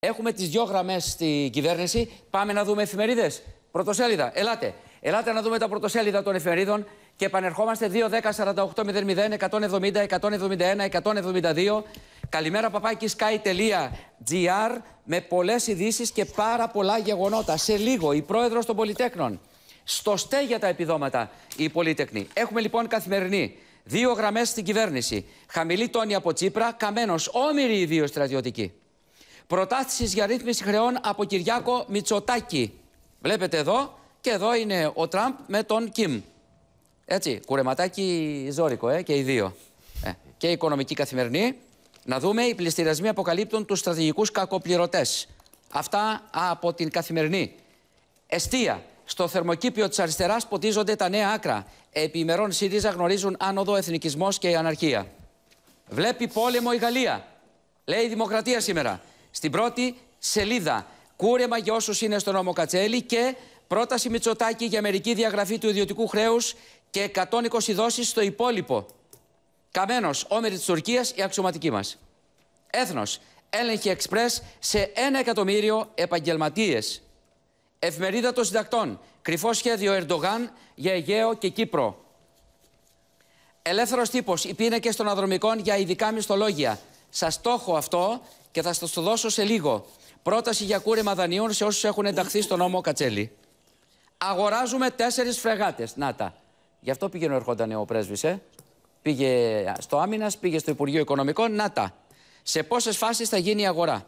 Έχουμε τις δύο γραμμές στην κυβέρνηση. Πάμε να δούμε εφημερίδες. Πρωτοσέλιδα, ελάτε. Ελάτε να δούμε τα πρωτοσέλιδα των εφημερίδων και επανερχόμαστε 2-10-48-00-170-171-172. Καλημέρα παπάκι sky.gr με πολλές ειδήσεις και πάρα πολλά γεγονότα. Σε λίγο η πρόεδρος των Πολυτέκνων. Στο στέ για τα επιδόματα η πολυτέκνη Έχουμε λοιπόν καθημερινή. Δύο γραμμές στην κυβέρνηση. Χαμηλή τόνη από Τσίπρα, καμένος όμοιροι οι δύο στρατιωτικοί. Προτάσεις για ρύθμιση χρεών από Κυριάκο Μητσοτάκη. Βλέπετε εδώ και εδώ είναι ο Τραμπ με τον Κιμ. Έτσι, κουρεματάκι ζώρικο ε, και οι δύο. Ε, και η οικονομική καθημερινή. Να δούμε, οι πληστηριασμοί αποκαλύπτουν τους στρατηγικούς κακοπληρωτές. Αυτά από την καθημερινή. Εστία. Στο θερμοκήπιο της αριστεράς ποτίζονται τα νέα άκρα. Επιμερών ΣΥΡΙΖΑ γνωρίζουν άνοδο, εθνικισμός και αναρχία. Βλέπει πόλεμο η Γαλλία. Λέει η Δημοκρατία σήμερα. Στην πρώτη σελίδα, κούρεμα για όσους είναι στο νόμο Κατσέλη και πρόταση Μητσοτάκη για μερική διαγραφή του ιδιωτικού χρέους και 120 δόσεις στο υπόλοιπο. Καμένος, όμερη της Τουρκίας, η αξιωματική μας. Έθνος, έλεγχη εξπρές σε ένα εκατομμύριο επαγγελματίες. Εφημερίδα των συντακτών, κρυφό σχέδιο Ερντογάν για Αιγαίο και Κύπρο. Ελεύθερος τύπος, οι πίνακες των αδρομικών για ειδικά μισθολόγια. Σα το έχω αυτό και θα σας το δώσω σε λίγο. Πρόταση για κούρεμα δανείων σε όσους έχουν ενταχθεί στον νόμο Κατσέλη. Αγοράζουμε τέσσερις φρεγάτες. Να τα. Γι' αυτό πήγαινε ερχόταν ο Πρέσβης. ε. Πήγε στο Άμυνας, πήγε στο Υπουργείο Οικονομικών. Να τα. Σε πόσες φάσεις θα γίνει η αγορά.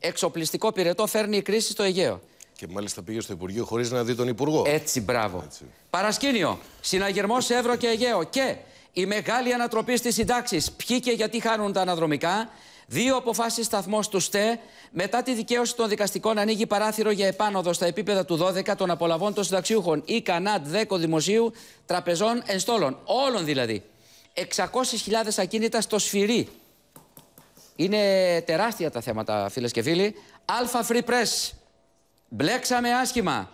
Εξοπλιστικό πυρετό φέρνει η κρίση στο Αιγαίο. Και μάλιστα πήγε στο Υπουργείο χωρίς να δει τον Υπουργό. Έτσι, μπράβο. Έτσι. Παρασκήνιο. Συναγερμό σε και Αιγαίο. Και η μεγάλη ανατροπή στις συντάξεις. Ποιοι και γιατί χάνουν τα αναδρομικά. Δύο αποφάσεις σταθμός του ΣΤΕ. Μετά τη δικαίωση των δικαστικών, ανοίγει παράθυρο για επάνωδο στα επίπεδα του 12 των απολαβών των συνταξιούχων. Ή κανάτ, δέκο δημοσίου, τραπεζών, ενστόλων. Όλων δηλαδή. 600.000 ακίνητα στο σφυρί. Είναι τεράστια τα θέματα, φίλες και φίλοι. Αλφα Free Press. Μπλέξαμε άσχημα.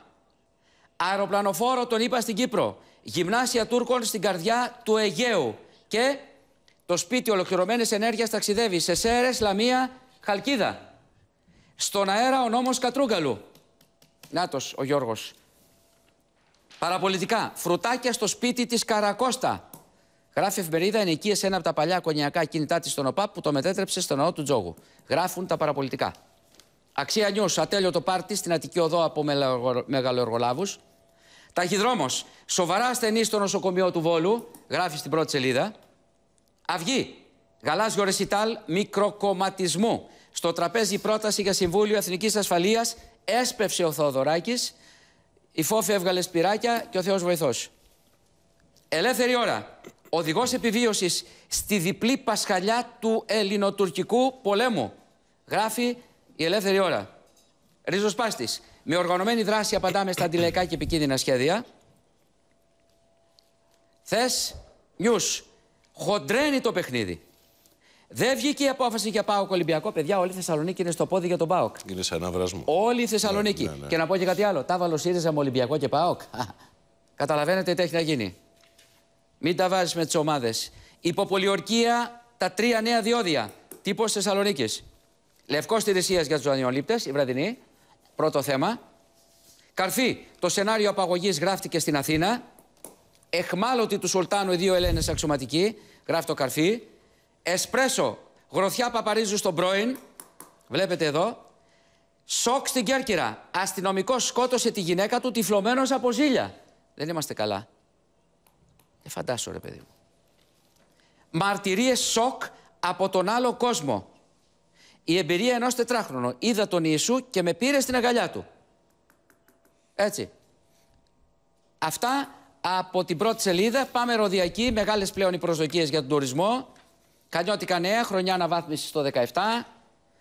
Αεροπλανοφόρο τον είπα στην Κύπρο. Γυμνάσια Τούρκων στην καρδιά του Αιγαίου. Και το σπίτι ολοκληρωμένης ενέργειας ταξιδεύει σε Σέρες, Λαμία, Χαλκίδα. Στον αέρα ο νόμος Κατρούγκαλου. Νάτος ο Γιώργος. Παραπολιτικά. Φρουτάκια στο σπίτι της Καρακώστα. Γράφει εφημερίδα, ενοικίες ένα από τα παλιά κονιακά κινητά της στον ΟΠΑΠ που το μετέτρεψε στο ναό του Τζόγου. Γράφουν τα παραπολιτικά. Αξία νιού, το πάρτι στην Αττική Οδό από μεγαλοεργολάβους. Ταχυδρόμος. Σοβαρά ασθενή στο νοσοκομείο του Βόλου. Γράφει στην πρώτη σελίδα. Αυγή. Γαλάζιο ρεσιτάλ μικροκομματισμού. Στο τραπέζι πρόταση για Συμβούλιο Εθνικής Ασφαλείας. Έσπευσε ο Θεοδωράκη. Η Φόφη έβγαλε σπυράκια και ο Θεός βοηθός. Ελεύθερη ώρα. Οδηγός επιβίωσης στη διπλή πασχαλιά του ελληνοτουρκικού πολέμου. Γράφει η ελεύθερη ώρα. Ρίζος με οργανωμένη δράση απαντάμε στα αντιλαϊκά και επικίνδυνα σχέδια. Θες, νιού, χοντρένει το παιχνίδι. Δεν βγήκε η απόφαση για Πάοκ Ολυμπιακό. Παιδιά, όλη η Θεσσαλονίκη είναι στο πόδι για τον Πάοκ. Είναι ένα βρασμό. Όλη η Θεσσαλονίκη. Ναι, ναι, ναι. Και να πω και κάτι άλλο. Τα βάλω ΣΥΡΙΖΑ με Ολυμπιακό και Πάοκ. Καταλαβαίνετε τι έχει να γίνει. Μην τα βάζεις με τις ομάδες. Υποπολιορκία τα τρία νέα διόδια. Τύπος Θεσσαλονίκης. Λευκός τη Ρησία για τους δανειολήπτε, η βραδινή. Πρώτο θέμα. Καρφί, το σενάριο απαγωγής γράφτηκε στην Αθήνα. Εχμάλωτη του Σουλτάνου, οι δύο Ελένε αξιωματικοί. Γράφει το καρφί. Εσπρέσο, γροθιά Παπαρίζου στον πρώην. Βλέπετε εδώ. Σοκ στην Κέρκυρα. Αστυνομικό σκότωσε τη γυναίκα του τυφλωμένος από ζήλια. Δεν είμαστε καλά. Δεν φαντάσου, ρε παιδί μου. Μαρτυρίες σοκ από τον άλλο κόσμο. Η εμπειρία ενός τετράχρονο. Είδα τον Ιησού και με πήρε στην αγκαλιά του. Έτσι. Αυτά από την πρώτη σελίδα. Πάμε ροδιακή. Μεγάλες πλέον οι προσδοκίες για τον τουρισμό. Κανιώτικα νέα, χρονιά αναβάθμισης το 17.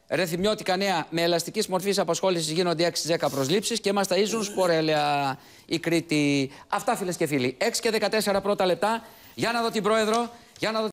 Ρεθιμιώτικα νέα με ελαστικής μορφής απασχόλησης γίνονται 6-10 προσλήψεις και μα ταζουν σπορέλαια η Κρήτη. Αυτά φίλες και φίλοι. 6 και 14 πρώτα λεπτά. Για να δω την πρόεδρο. Για να δω